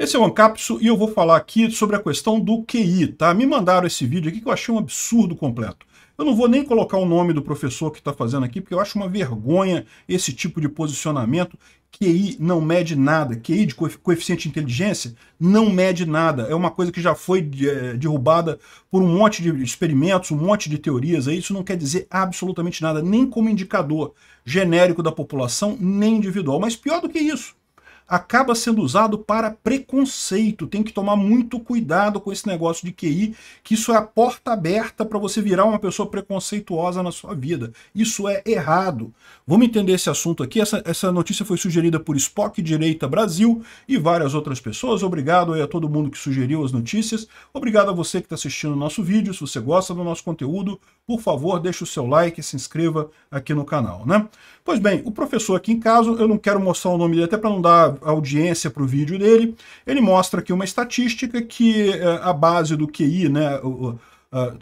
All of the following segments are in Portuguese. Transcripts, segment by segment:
Esse é o Ancapsu e eu vou falar aqui sobre a questão do QI, tá? Me mandaram esse vídeo aqui que eu achei um absurdo completo. Eu não vou nem colocar o nome do professor que está fazendo aqui, porque eu acho uma vergonha esse tipo de posicionamento. QI não mede nada. QI de coeficiente de inteligência não mede nada. É uma coisa que já foi eh, derrubada por um monte de experimentos, um monte de teorias. Isso não quer dizer absolutamente nada, nem como indicador genérico da população, nem individual. Mas pior do que isso, acaba sendo usado para preconceito. Tem que tomar muito cuidado com esse negócio de QI, que isso é a porta aberta para você virar uma pessoa preconceituosa na sua vida. Isso é errado. Vamos entender esse assunto aqui. Essa, essa notícia foi sugerida por Spock Direita Brasil e várias outras pessoas. Obrigado a todo mundo que sugeriu as notícias. Obrigado a você que está assistindo o nosso vídeo. Se você gosta do nosso conteúdo, por favor, deixe o seu like e se inscreva aqui no canal. Né? Pois bem, o professor aqui em casa, eu não quero mostrar o nome dele até para não dar audiência para o vídeo dele, ele mostra aqui uma estatística que eh, a base do QI, né,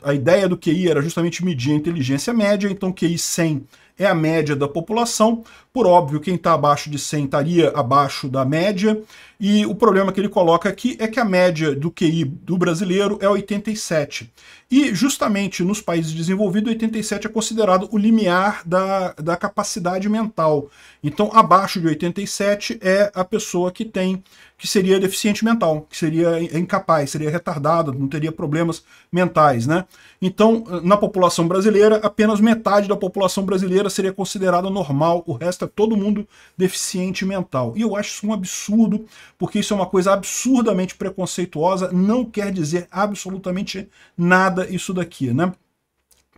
a ideia do QI era justamente medir a inteligência média, então QI 100 é a média da população. Por óbvio, quem está abaixo de 100 estaria abaixo da média. E o problema que ele coloca aqui é que a média do QI do brasileiro é 87. E justamente nos países desenvolvidos, 87 é considerado o limiar da, da capacidade mental. Então, abaixo de 87 é a pessoa que tem, que seria deficiente mental, que seria incapaz, seria retardada, não teria problemas mentais. Né? Então, na população brasileira, apenas metade da população brasileira seria considerada normal, o resto é todo mundo deficiente mental. E eu acho isso um absurdo, porque isso é uma coisa absurdamente preconceituosa, não quer dizer absolutamente nada isso daqui, né?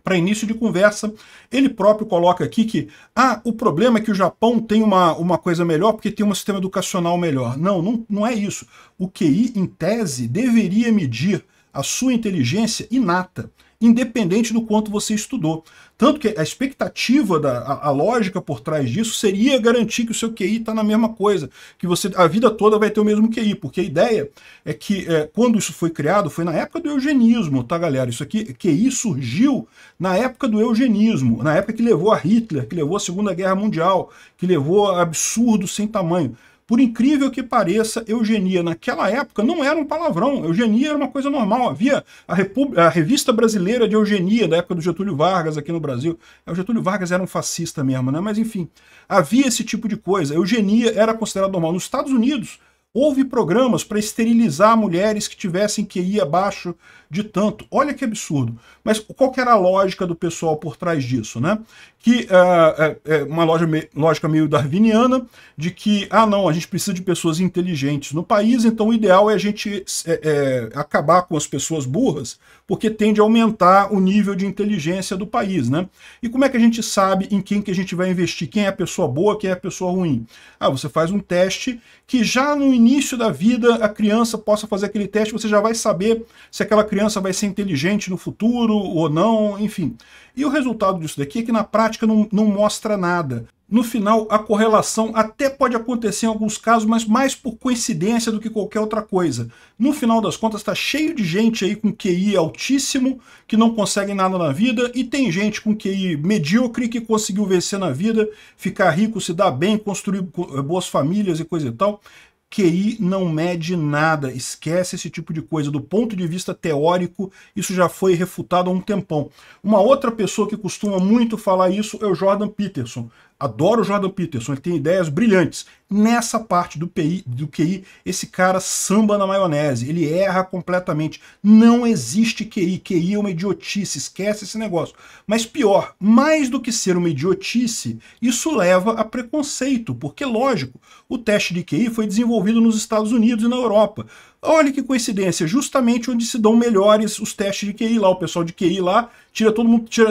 para início de conversa, ele próprio coloca aqui que ah, o problema é que o Japão tem uma, uma coisa melhor porque tem um sistema educacional melhor. Não, não, não é isso. O QI, em tese, deveria medir a sua inteligência inata independente do quanto você estudou. Tanto que a expectativa, da, a, a lógica por trás disso seria garantir que o seu QI está na mesma coisa, que você a vida toda vai ter o mesmo QI, porque a ideia é que é, quando isso foi criado, foi na época do eugenismo, tá galera? Isso aqui, QI surgiu na época do eugenismo, na época que levou a Hitler, que levou a Segunda Guerra Mundial, que levou a absurdo sem tamanho. Por incrível que pareça, eugenia naquela época não era um palavrão. Eugenia era uma coisa normal. Havia a, Repub... a revista brasileira de eugenia da época do Getúlio Vargas aqui no Brasil. É, o Getúlio Vargas era um fascista mesmo, né? Mas enfim, havia esse tipo de coisa. Eugenia era considerada normal. Nos Estados Unidos, Houve programas para esterilizar mulheres que tivessem que ir abaixo de tanto. Olha que absurdo. Mas qual era a lógica do pessoal por trás disso, né? Que uh, é uma loja, lógica meio darwiniana de que, ah, não, a gente precisa de pessoas inteligentes no país, então o ideal é a gente é, é, acabar com as pessoas burras, porque tende a aumentar o nível de inteligência do país, né? E como é que a gente sabe em quem que a gente vai investir? Quem é a pessoa boa, quem é a pessoa ruim? Ah, você faz um teste que já no início da vida a criança possa fazer aquele teste, você já vai saber se aquela criança vai ser inteligente no futuro ou não, enfim. E o resultado disso daqui é que na prática não, não mostra nada. No final, a correlação até pode acontecer em alguns casos, mas mais por coincidência do que qualquer outra coisa. No final das contas, está cheio de gente aí com QI altíssimo, que não consegue nada na vida, e tem gente com QI medíocre que conseguiu vencer na vida, ficar rico, se dar bem, construir eh, boas famílias e coisa e tal. QI não mede nada, esquece esse tipo de coisa. Do ponto de vista teórico, isso já foi refutado há um tempão. Uma outra pessoa que costuma muito falar isso é o Jordan Peterson. Adoro o Jordan Peterson, ele tem ideias brilhantes. Nessa parte do, PI, do QI, esse cara samba na maionese, ele erra completamente. Não existe QI, QI é uma idiotice, esquece esse negócio. Mas pior, mais do que ser uma idiotice, isso leva a preconceito, porque lógico, o teste de QI foi desenvolvido desenvolvido nos Estados Unidos e na Europa, Olha que coincidência, justamente onde se dão melhores os testes de QI lá. O pessoal de QI lá tira todo mundo tira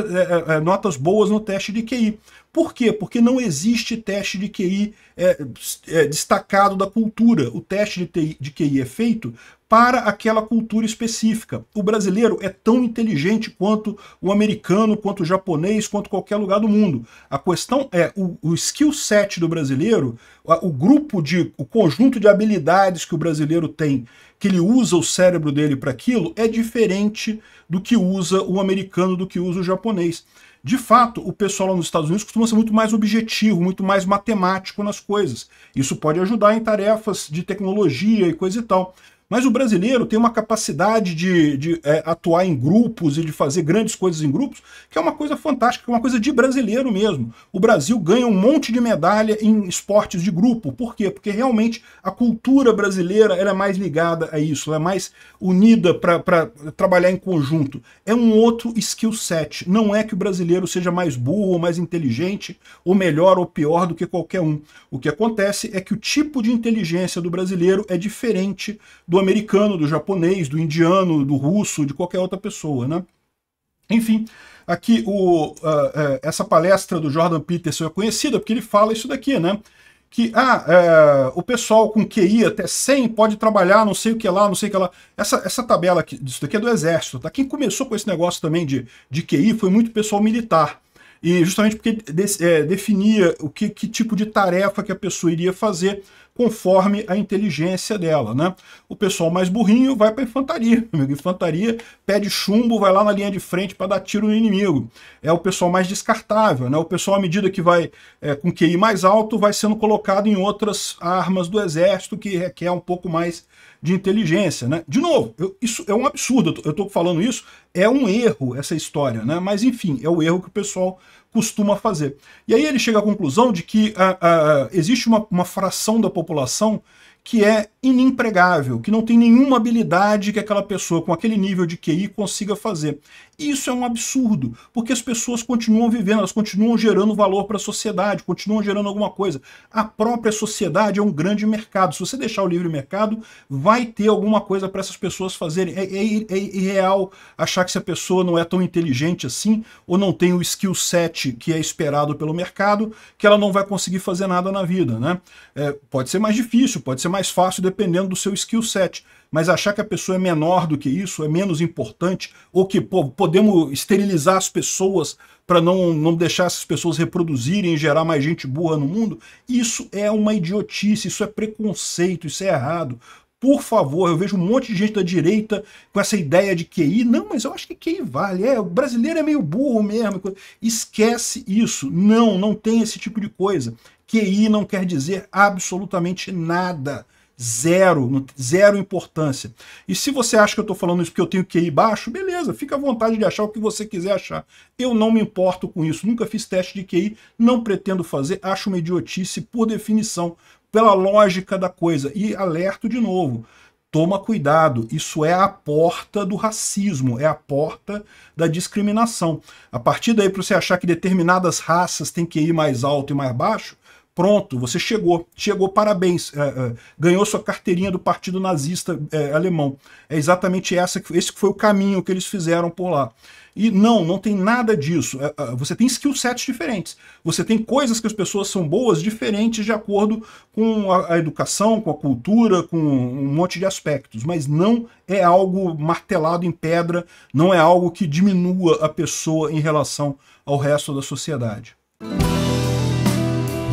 é, é, é notas boas no teste de QI. Por quê? Porque não existe teste de QI é, é, destacado da cultura. O teste de, de QI é feito para aquela cultura específica. O brasileiro é tão inteligente quanto o americano, quanto o japonês, quanto qualquer lugar do mundo. A questão é o, o skill set do brasileiro, o grupo de, o conjunto de habilidades que o brasileiro tem que ele usa o cérebro dele para aquilo é diferente do que usa o americano, do que usa o japonês. De fato, o pessoal lá nos Estados Unidos costuma ser muito mais objetivo, muito mais matemático nas coisas. Isso pode ajudar em tarefas de tecnologia e coisa e tal. Mas o brasileiro tem uma capacidade de, de é, atuar em grupos e de fazer grandes coisas em grupos, que é uma coisa fantástica, que é uma coisa de brasileiro mesmo. O Brasil ganha um monte de medalha em esportes de grupo. Por quê? Porque realmente a cultura brasileira é mais ligada a isso, é mais unida para trabalhar em conjunto. É um outro skill set. Não é que o brasileiro seja mais burro, ou mais inteligente, ou melhor ou pior do que qualquer um. O que acontece é que o tipo de inteligência do brasileiro é diferente do americano, do japonês, do indiano, do russo, de qualquer outra pessoa, né? Enfim, aqui o, uh, uh, essa palestra do Jordan Peterson é conhecida porque ele fala isso daqui, né? Que ah, é, o pessoal com QI até 100 pode trabalhar não sei o que lá, não sei o que lá. Essa, essa tabela aqui, disso daqui é do Exército. Tá? Quem começou com esse negócio também de, de QI foi muito pessoal militar. E justamente porque de, é, definia o que, que tipo de tarefa que a pessoa iria fazer conforme a inteligência dela, né? O pessoal mais burrinho vai para infantaria, amigo. Infantaria pede chumbo, vai lá na linha de frente para dar tiro no inimigo. É o pessoal mais descartável, né? O pessoal, à medida que vai é, com QI mais alto, vai sendo colocado em outras armas do exército que requer um pouco mais de inteligência, né? De novo, eu, isso é um absurdo, eu tô, eu tô falando isso, é um erro essa história, né? Mas enfim, é o erro que o pessoal costuma fazer. E aí ele chega à conclusão de que uh, uh, existe uma, uma fração da população que é inempregável, que não tem nenhuma habilidade que aquela pessoa com aquele nível de QI consiga fazer. Isso é um absurdo, porque as pessoas continuam vivendo, elas continuam gerando valor para a sociedade, continuam gerando alguma coisa. A própria sociedade é um grande mercado. Se você deixar o livre mercado, vai ter alguma coisa para essas pessoas fazerem. É, é, é, é irreal achar que se a pessoa não é tão inteligente assim, ou não tem o skill set que é esperado pelo mercado, que ela não vai conseguir fazer nada na vida. Né? É, pode ser mais difícil, pode ser mais fácil dependendo do seu skill set. Mas achar que a pessoa é menor do que isso, é menos importante, ou que pô, podemos esterilizar as pessoas para não, não deixar essas pessoas reproduzirem e gerar mais gente burra no mundo, isso é uma idiotice, isso é preconceito, isso é errado. Por favor, eu vejo um monte de gente da direita com essa ideia de QI. Não, mas eu acho que QI vale. É, o brasileiro é meio burro mesmo. Esquece isso. Não, não tem esse tipo de coisa. QI não quer dizer absolutamente nada. Zero, zero importância. E se você acha que eu estou falando isso porque eu tenho que ir baixo, beleza, fica à vontade de achar o que você quiser achar. Eu não me importo com isso, nunca fiz teste de QI, não pretendo fazer, acho uma idiotice por definição, pela lógica da coisa. E alerto de novo, toma cuidado, isso é a porta do racismo, é a porta da discriminação. A partir daí, para você achar que determinadas raças têm que ir mais alto e mais baixo, Pronto, você chegou, chegou, parabéns, é, é, ganhou sua carteirinha do partido nazista é, alemão. É exatamente essa, esse foi o caminho que eles fizeram por lá. E não, não tem nada disso. É, é, você tem skill sets diferentes. Você tem coisas que as pessoas são boas diferentes de acordo com a, a educação, com a cultura, com um monte de aspectos. Mas não é algo martelado em pedra, não é algo que diminua a pessoa em relação ao resto da sociedade.